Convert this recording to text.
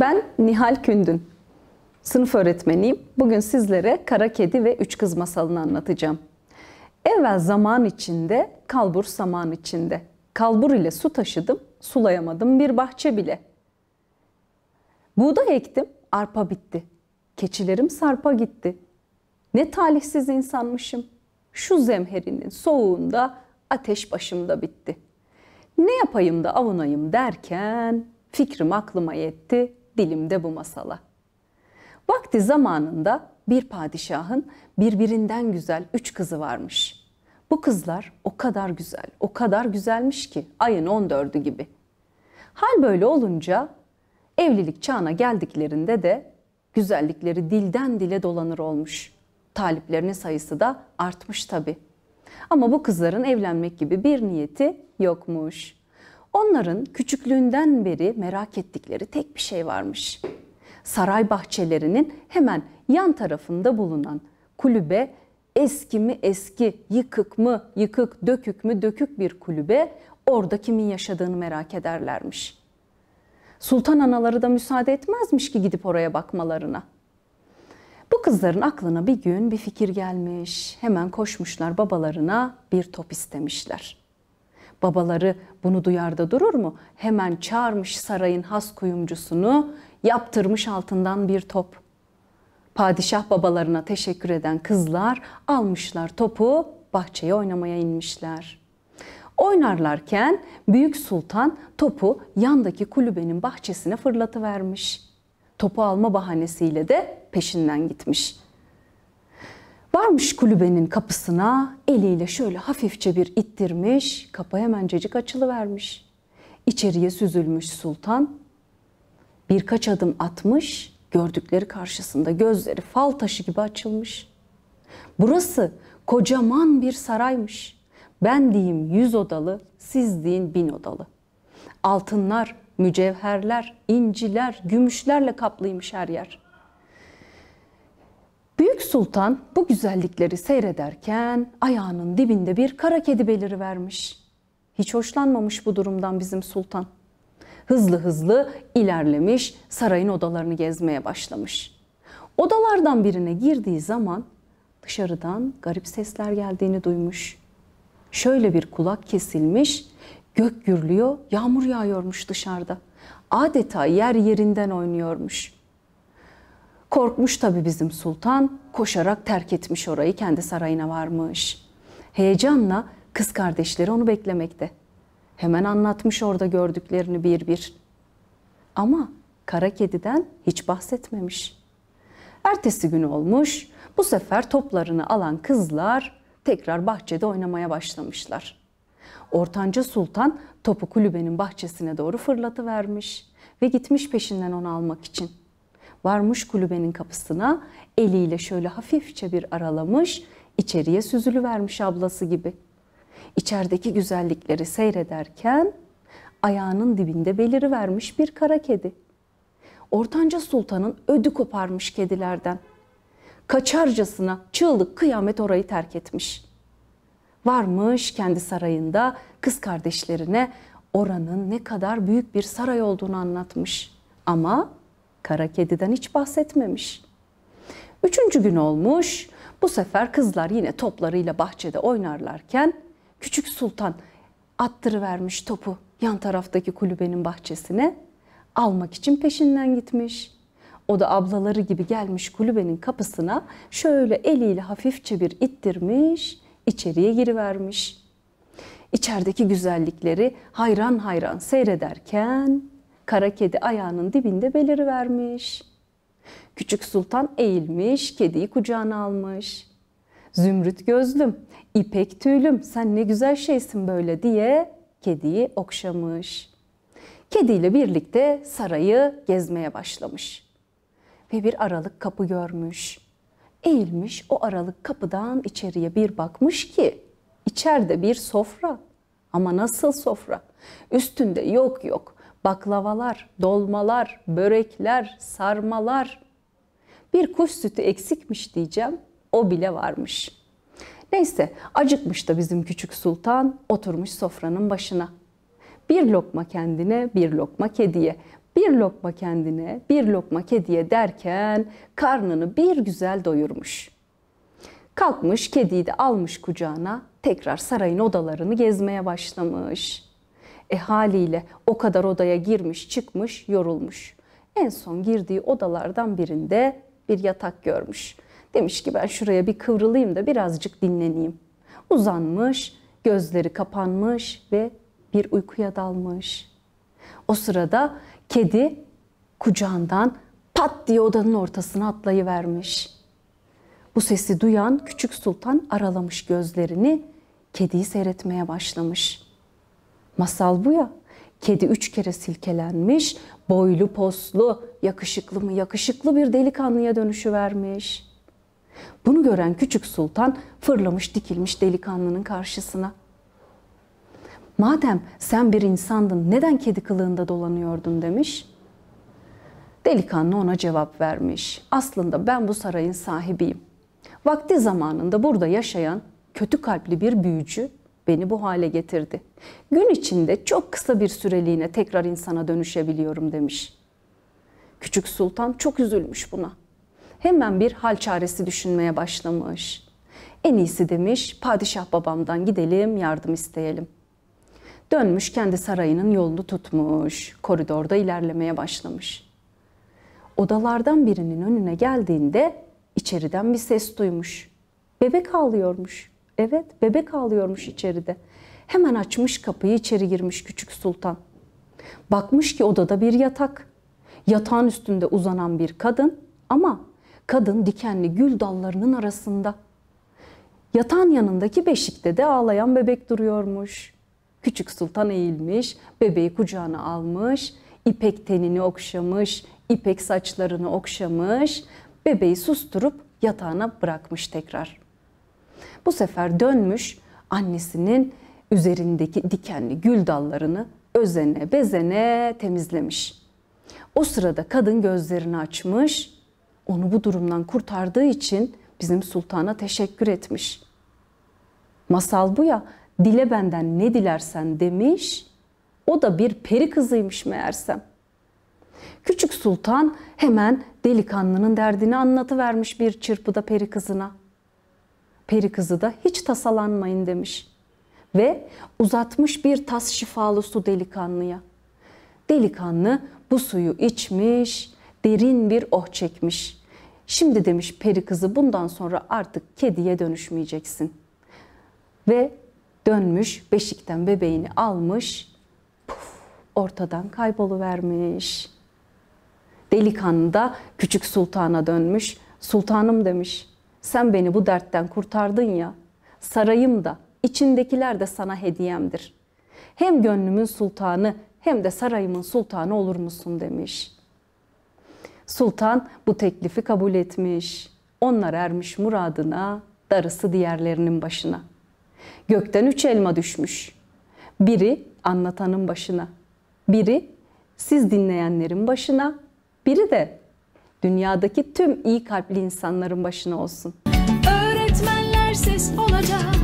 Ben Nihal Kündün. Sınıf öğretmeniyim. Bugün sizlere Kara Kedi ve Üç Kız masalını anlatacağım. Evvel zaman içinde, kalbur saman içinde. Kalbur ile su taşıdım, sulayamadım bir bahçe bile. Buğday ektim, arpa bitti. Keçilerim sarpa gitti. Ne talihsiz insanmışım. Şu zemherinin soğuğunda ateş başımda bitti. Ne yapayım da avunayım derken fikrim aklıma yetti dilimde bu masala. Vakti zamanında bir padişahın birbirinden güzel üç kızı varmış. Bu kızlar o kadar güzel, o kadar güzelmiş ki ayın 14'ü gibi. Hal böyle olunca evlilik çağına geldiklerinde de güzellikleri dilden dile dolanır olmuş. Taliplerinin sayısı da artmış tabi. Ama bu kızların evlenmek gibi bir niyeti yokmuş. Onların küçüklüğünden beri merak ettikleri tek bir şey varmış. Saray bahçelerinin hemen yan tarafında bulunan kulübe eski mi eski, yıkık mı yıkık, dökük mü dökük bir kulübe orada kimin yaşadığını merak ederlermiş. Sultan anaları da müsaade etmezmiş ki gidip oraya bakmalarına. Bu kızların aklına bir gün bir fikir gelmiş. Hemen koşmuşlar babalarına bir top istemişler. Babaları bunu duyar da durur mu? Hemen çağırmış sarayın has kuyumcusunu, yaptırmış altından bir top. Padişah babalarına teşekkür eden kızlar almışlar topu, bahçeye oynamaya inmişler. Oynarlarken Büyük Sultan topu yandaki kulübenin bahçesine fırlatıvermiş. Topu alma bahanesiyle de peşinden gitmiş.'' Varmış kulübenin kapısına eliyle şöyle hafifçe bir ittirmiş, kapı hemencecik açılıvermiş. İçeriye süzülmüş sultan. Birkaç adım atmış, gördükleri karşısında gözleri fal taşı gibi açılmış. Burası kocaman bir saraymış. Ben diyeyim yüz odalı, siz deyin bin odalı. Altınlar, mücevherler, inciler, gümüşlerle kaplıymış her yer.'' sultan bu güzellikleri seyrederken ayağının dibinde bir kara kedi beliri vermiş. Hiç hoşlanmamış bu durumdan bizim sultan. Hızlı hızlı ilerlemiş, sarayın odalarını gezmeye başlamış. Odalardan birine girdiği zaman dışarıdan garip sesler geldiğini duymuş. Şöyle bir kulak kesilmiş, gök gürlüyor, yağmur yağıyormuş dışarıda. Adeta yer yerinden oynuyormuş.'' Korkmuş tabii bizim sultan, koşarak terk etmiş orayı, kendi sarayına varmış. Heyecanla kız kardeşleri onu beklemekte. Hemen anlatmış orada gördüklerini bir bir. Ama kara kediden hiç bahsetmemiş. Ertesi gün olmuş, bu sefer toplarını alan kızlar tekrar bahçede oynamaya başlamışlar. Ortanca Sultan topu kulübenin bahçesine doğru fırlatı vermiş ve gitmiş peşinden onu almak için.'' varmış kulübenin kapısına eliyle şöyle hafifçe bir aralamış, içeriye süzülü vermiş ablası gibi. İçerideki güzellikleri seyrederken ayağının dibinde beliri vermiş bir kara kedi. Ortanca Sultan'ın ödü koparmış kedilerden. Kaçarcasına çığlık kıyamet orayı terk etmiş. Varmış kendi sarayında kız kardeşlerine oranın ne kadar büyük bir saray olduğunu anlatmış. Ama Kara kediden hiç bahsetmemiş. Üçüncü gün olmuş. Bu sefer kızlar yine toplarıyla bahçede oynarlarken küçük sultan attırıvermiş topu yan taraftaki kulübenin bahçesine almak için peşinden gitmiş. O da ablaları gibi gelmiş kulübenin kapısına şöyle eliyle hafifçe bir ittirmiş, içeriye girivermiş. İçerideki güzellikleri hayran hayran seyrederken Kara kedi ayağının dibinde vermiş. Küçük sultan eğilmiş, kediyi kucağına almış. Zümrüt gözlüm, ipek tüylüm sen ne güzel şeysin böyle diye kediyi okşamış. Kediyle birlikte sarayı gezmeye başlamış. Ve bir aralık kapı görmüş. Eğilmiş o aralık kapıdan içeriye bir bakmış ki içeride bir sofra. Ama nasıl sofra? Üstünde yok yok baklavalar, dolmalar, börekler, sarmalar. Bir kuş sütü eksikmiş diyeceğim, o bile varmış. Neyse acıkmış da bizim küçük sultan oturmuş sofranın başına. Bir lokma kendine, bir lokma kediye. Bir lokma kendine, bir lokma kediye derken karnını bir güzel doyurmuş. Kalkmış kediyi de almış kucağına tekrar sarayın odalarını gezmeye başlamış. E haliyle o kadar odaya girmiş, çıkmış, yorulmuş. En son girdiği odalardan birinde bir yatak görmüş. Demiş ki ben şuraya bir kıvrılayım da birazcık dinleneyim. Uzanmış, gözleri kapanmış ve bir uykuya dalmış. O sırada kedi kucağından pat diye odanın ortasına atlayıvermiş. Bu sesi duyan küçük sultan aralamış gözlerini, kediyi seyretmeye başlamış. Masal bu ya. Kedi üç kere silkelenmiş, boylu poslu, yakışıklı mı yakışıklı bir delikanlıya dönüşü vermiş. Bunu gören küçük sultan fırlamış dikilmiş delikanlının karşısına. Madem sen bir insandın neden kedi kılığında dolanıyordun demiş. Delikanlı ona cevap vermiş. Aslında ben bu sarayın sahibiyim. Vakti zamanında burada yaşayan kötü kalpli bir büyücü beni bu hale getirdi. Gün içinde çok kısa bir süreliğine tekrar insana dönüşebiliyorum demiş. Küçük sultan çok üzülmüş buna. Hemen bir hal çaresi düşünmeye başlamış. En iyisi demiş padişah babamdan gidelim yardım isteyelim. Dönmüş kendi sarayının yolunu tutmuş. Koridorda ilerlemeye başlamış. Odalardan birinin önüne geldiğinde içeriden bir ses duymuş. Bebek ağlıyormuş. Evet bebek ağlıyormuş içeride. Hemen açmış kapıyı içeri girmiş küçük sultan. Bakmış ki odada bir yatak. Yatağın üstünde uzanan bir kadın ama kadın dikenli gül dallarının arasında. Yatağın yanındaki beşikte de ağlayan bebek duruyormuş. Küçük sultan eğilmiş, bebeği kucağına almış, ipek tenini okşamış, ipek saçlarını okşamış, bebeği susturup yatağına bırakmış tekrar.'' Bu sefer dönmüş annesinin üzerindeki dikenli gül dallarını özene bezene temizlemiş. O sırada kadın gözlerini açmış, onu bu durumdan kurtardığı için bizim sultana teşekkür etmiş. Masal bu ya, dile benden ne dilersen demiş, o da bir peri kızıymış meğersem. Küçük sultan hemen delikanlının derdini anlatıvermiş bir çırpıda peri kızına.'' peri kızı da hiç tasalanmayın demiş. Ve uzatmış bir tas şifalı su delikanlıya. Delikanlı bu suyu içmiş, derin bir oh çekmiş. Şimdi demiş peri kızı bundan sonra artık kediye dönüşmeyeceksin. Ve dönmüş beşikten bebeğini almış, puf, ortadan kayboluvermiş. Delikanlı da küçük sultana dönmüş, sultanım demiş. Sen beni bu dertten kurtardın ya. Sarayım da, içindekiler de sana hediyemdir. Hem gönlümün sultanı hem de sarayımın sultanı olur musun demiş. Sultan bu teklifi kabul etmiş. Onlar ermiş muradına, darısı diğerlerinin başına. Gökten üç elma düşmüş. Biri anlatanın başına, biri siz dinleyenlerin başına, biri de dünyadaki tüm iyi kalpli insanların başına olsun. Öğretmenler ses olacak.